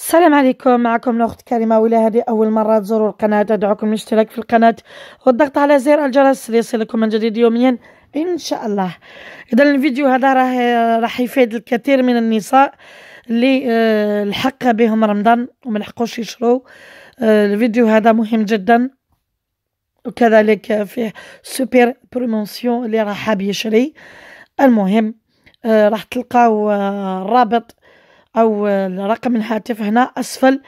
السلام عليكم معكم الأخت كريمة ولا هذه أول مرة تزوروا القناة أدعوكم للاشتراك في القناة والضغط على زر الجرس ليصلكم من جديد يوميا إن شاء الله إذا الفيديو هذا راح راح يفيد الكثير من النساء اللي آه، الحق بهم رمضان وما لحقوش يشرو آه، الفيديو هذا مهم جدا وكذلك فيه سوبر بروموسيون اللي راح حاب يشري المهم آه، راح تلقاو الرابط أو رقم الهاتف هنا أسفل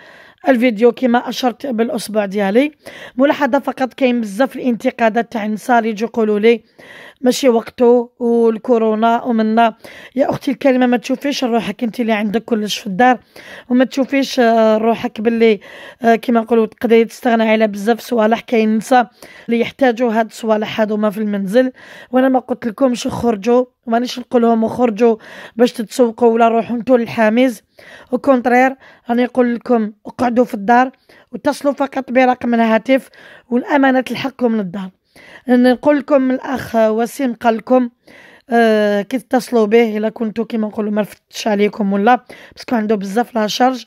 الفيديو كما اشرت بالاصبع ديالي ملاحظه فقط كاين بزاف الانتقادات تاع النساء يقولوا لي ماشي وقته والكورونا ومنا يا اختي الكريمه ما تشوفيش روحك انت اللي عندك كلش في الدار وما تشوفيش آه، روحك باللي آه، كما نقولوا تقدري تستغنى على بزاف صوالح كاين نساء اللي يحتاجوا هاد الصوالح هادوما في المنزل وانا ما قلت لكمش خرجوا مانيش نقول لهم خرجوا باش تتسوقوا ولا روحوا نتو للحاميز وكونترير راني نقول لكم اقعدوا في الدار واتصلوا فقط برقم الهاتف والامانه تلحقكم للدار نقول لكم الاخ وسيم قال لكم أه كي تتصلوا به الا كنتو كيما نقولوا ما رفتش عليكم ولا باسكو عنده بزاف لا شارج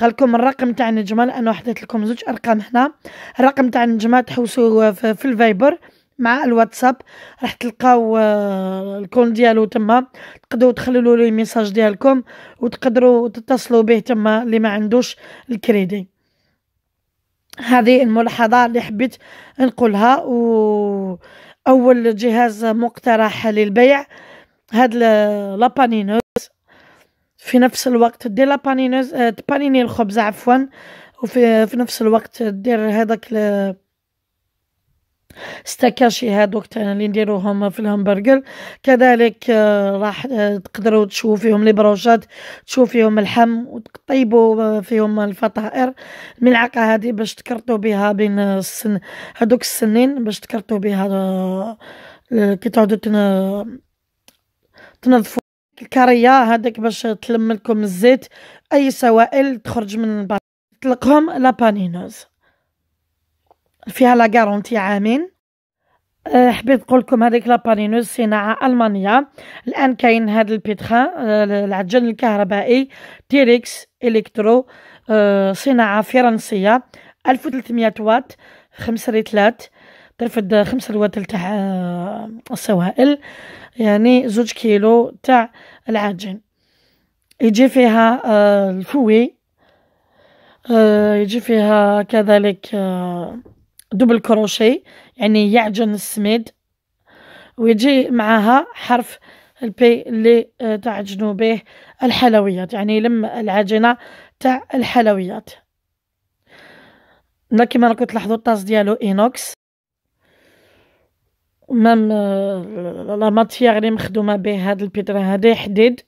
قال لكم الرقم تاع النجمه لانه حطيت لكم زوج ارقام هنا الرقم تاع النجمه تحوسوه آه، في, في الفايبر مع الواتساب راح تلقاو آه، الكون ديالو تما تقدروا تخلوا له الميساج ديالكم وتقدروا تتصلوا به تما اللي ما عندوش الكريدي هذه الملاحظة اللي حبيت نقولها و أول جهاز مقترح للبيع هاد لابانينوز في نفس الوقت دير لابانينوز آه، تبانيني الخبز عفوا وفي آه، في نفس الوقت دير هذاك ستاكاشي هادوك تاعنا اللي نديروهم في الهمبرجر كذلك آه، راح آه، تقدروا تشوفوا فيهم لي بروشات تشوفوا فيهم اللحم وتطيبوا آه، فيهم الفطائر الملعقه هذه باش تكرطوا بها بين السن هادوك السنين باش تكرطوا بها كي تعودوا تن... تنظفوا الكاريه هذاك باش تلم لكم الزيت اي سوائل تخرج من بعض تطلقهم لابانينوز فيها لا غارونتي عامين أه، حبيت نقول لكم هذيك لابارينوز صناعه المانيه الان كاين هذا البيتخا أه، العجل الكهربائي تيريكس الكترو أه، صناعه فرنسيه 1300 واط 5 ريتلات ترفد 5 الوات تاع السوائل يعني زوج كيلو تاع العجين يجي فيها الفوي يجي فيها كذلك دبل كروشي يعني يعجن السميد ويجي معها حرف البي اللي آه، تعجنوا به الحلويات يعني لم العجينة تاع الحلويات كما راكم تلاحظوا الطاس ديالو اينوكس مام آه، لا ماتيير اللي مخدومه به هاد البيدره هادي حديد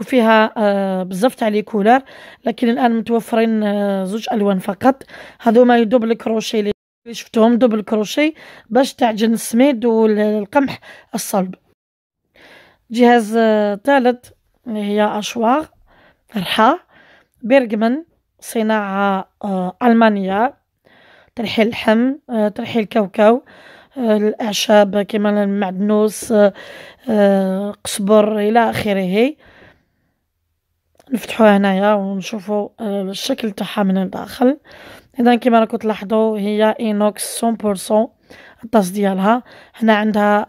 وفيها آه، بزاف تاع لي كولور لكن الان متوفرين زوج الوان فقط هذوما يدوب الكروشي شفتهم دوبل كروشي باش تعجن السميد والقمح الصلب جهاز آه، ثالث اللي هي اشواغ رحى بيرغمان صناعة آه، ألمانية ترحيل اللحم آه، ترحيل الكاوكاو الأعشاب كما المعدنوس قصبر إلى آخره نفتحوها هنايا ونشوفوا الشكل تاعها من الداخل اذا كما راكم تلاحظوا هي اينوكس 100% الطاس ديالها هنا عندها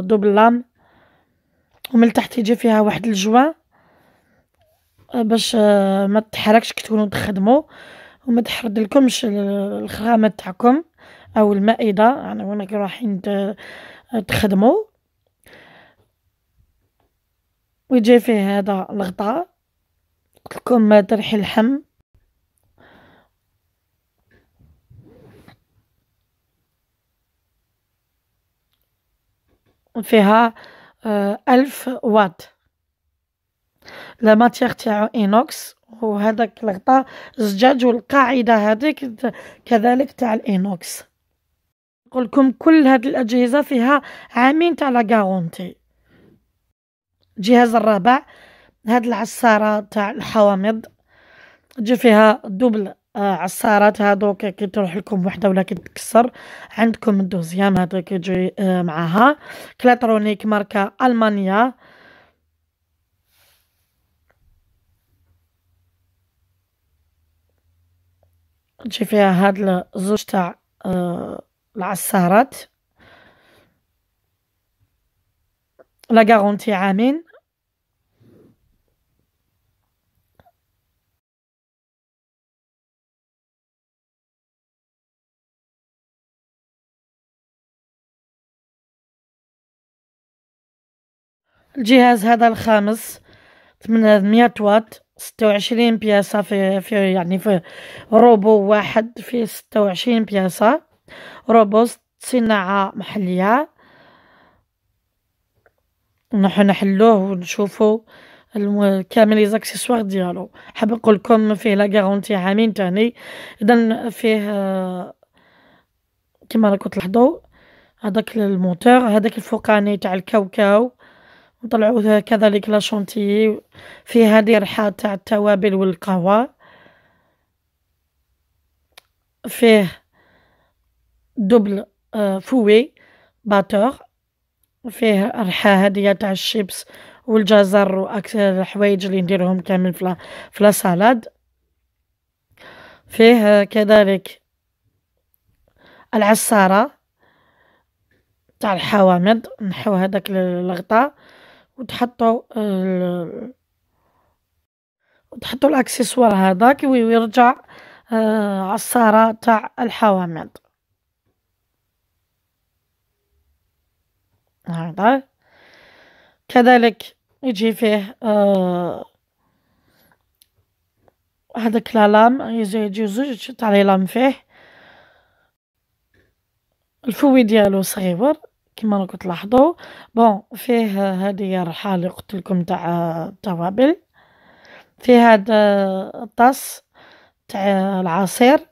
دوبل آه، لام ومن تحت يجي فيها واحد الجوان آه، باش آه، ما تحركش كي تكونوا تخدموا وما تحردلكمش الخامه تاعكم او المائده يعني وين كي رايحين تخدموا ويجي فيه هذا الغطاء قلت لكم ترحي الحم فيها آه، ألف واط لا ماتيغ تاعو اينوكس وهذاك الغطاء الزجاج والقاعده هذيك كذلك تاع الاينوكس نقول لكم كل هاد الاجهزه فيها عامين تاع لا الجهاز الرابع هاد العصاره تاع الحوامض تجي فيها دوبل آه، عصارات هادوك كي تروح لكم وحده ولا كي تكسر عندكم الدوزيام هذا كيجي آه، معاها كلاترونيك ماركه المانيا تجي فيها هاد الزوج تاع آه، العصارات لا غارونتي عامين الجهاز هذا الخامس 800 واط 26 بياسة في, في يعني في روبو واحد في 26 بياسة روبو صناعة محلية نحن نحلوه ونشوفو كامل لي زاكسيسوار ديالو حاب نقول لكم فيه لا غارونتي عامين تاني اذا فيه كما راكم تلاحظوا هذاك الموتور هذاك الفوقاني تاع الكاوكاو وطلعوا كذلك لاشونتيي فيها ريحه تاع التوابل والقهوه فيه دوبل آه، فوي باتور فيه ريحه هاديه تاع الشيبس والجزر واكثر الحوايج اللي نديرهم كامل في فلا سالاد فيه آه، كذلك العصاره تاع الحوامض نحو هذاك الغطاء وتحطوا ال... وتحطوا الاكسسوار هذاك ويرجع آه، عصارة تاع الحوامض هذا كذلك يجي فيه آه هذاك لالام يجي زوج تاع لام فيه الفوي ديالو صغير كيما راكم تلاحظوا بون فيه هذه الرحاله اللي قلت لكم تاع التوابل فيه هذا الطاس تاع العصير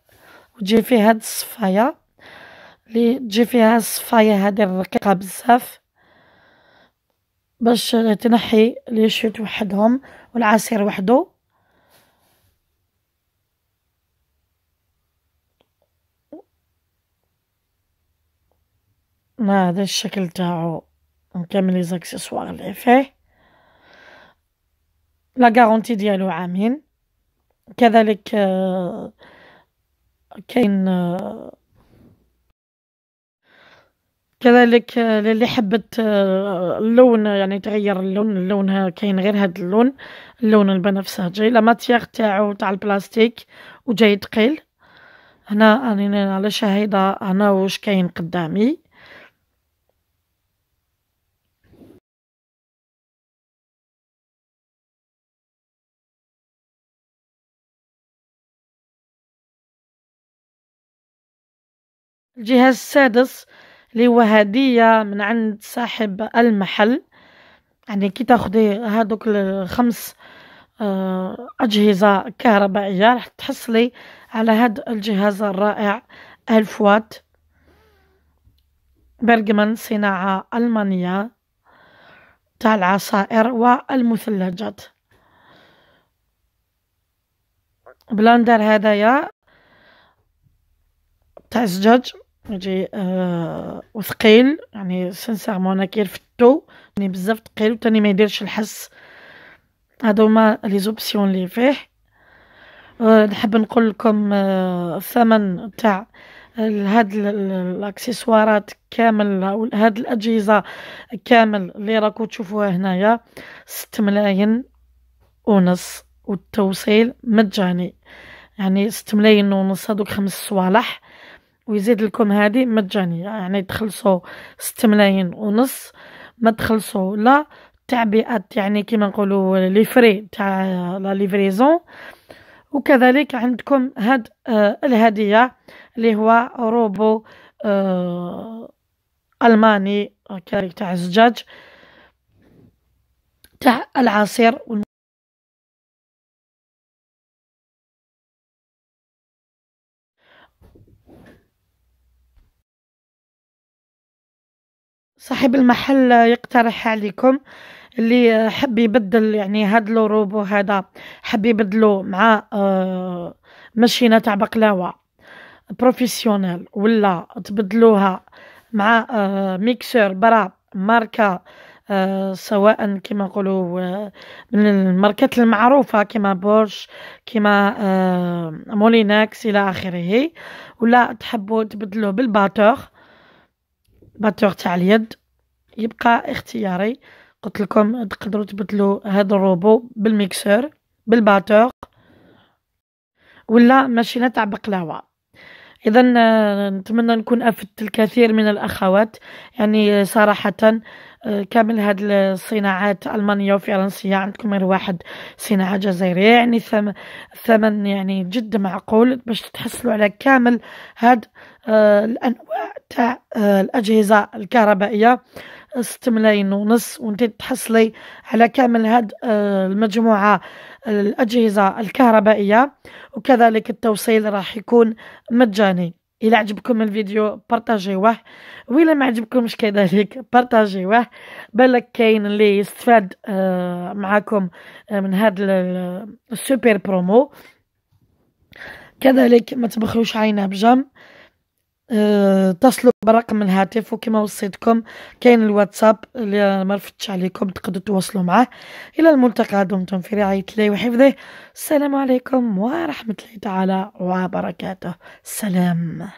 وتجي فيه هذه الصفايه اللي تجي فيها الصفايه هذه الرقيقه بزاف باش تنحي لي شوت وحدهم والعصير وحده ما هذا الشكل تاعو نكمل لي زاكسيسوار اللي فيه لا غارونتي ديالو عامين كذلك آه، كاين آه، كذلك اللي آه، حبت اللون يعني تغير اللون اللون كاين غير هاد اللون اللون البنفسجي لا ماتيغ تاعو تاع البلاستيك وجاي ثقيل هنا راني على شهيده انا واش كاين قدامي الجهاز السادس اللي هو هدية من عند صاحب المحل يعني كي تاخدي هادوك الخمس آه، أجهزة كهربائية راح تحصلي على هاد الجهاز الرائع ألف وات برجمان صناعة ألمانية تاع العصائر والمثلجات بلاندر هدايا تاع الزجاج جي آه وثقيل يعني سانسيرمون انا كيرفتو يعني بزاف ثقيل وتاني ما يديرش الحس هادو هما لي زوبسيون لي فيه آه نحب نقول لكم آه الثمن تاع هاد الاكسسوارات كامل هاد الاجهزه كامل اللي راكو تشوفوها هنايا 6 ملايين ونص والتوصيل مجاني يعني 6 ملايين ونص هادوك خمس صوالح ويزيد لكم هذه مجانيه يعني تخلصوا 6 ملايين ونص ما تخلصوا لا تعبئه يعني كما نقولوا لي فري تاع لا ليفريزون وكذلك عندكم هاد آه الهديه اللي هو روبو آه الماني كاريك تاع الزجاج تاع العصير صاحب المحل يقترح عليكم اللي حب يبدل يعني هاد الروبو هذا حب يبدلو مع آه ماشينه تاع بقلاوه بروفيسيونيل ولا تبدلوها مع آه ميكسور برا ماركه آه سواء كما نقولوا آه، من الماركات المعروفه كما بورش كما آه موليناكس الى اخره ولا تحبوا تبدلوه بالباتور باتور تاع اليد يبقى اختياري قلت لكم تقدروا تبدلوا هذا الروبو بالميكسور بالباتور ولا ماشينه تاع بقلاوه اذا آه، نتمنى نكون افدت الكثير من الاخوات يعني آه، صراحه آه، كامل هاد الصناعات المانيه وفرنسيه عندكم غير واحد صناعه جزائريه يعني الثمن يعني جد معقول باش تحصلوا على كامل هاد الانواع تاع الاجهزه الكهربائيه ست ملايين ونص وانت تحصلي على كامل هاد آه، المجموعة آه، الأجهزة الكهربائية وكذلك التوصيل راح يكون مجاني إلا عجبكم الفيديو بارتاجيوه وإلا ما عجبكمش كذلك بارتاجيوه بالك كاين اللي يستفاد آه، معاكم من هاد السوبر برومو كذلك ما تبخلوش عينه بجم أه، تصلوا برقم الهاتف وكما وصيتكم كاين الواتساب اللي ما رفتش عليكم تقدروا تواصلوا معاه الى الملتقى دمتم في رعايه الله وحفظه السلام عليكم ورحمه الله تعالى وبركاته سلام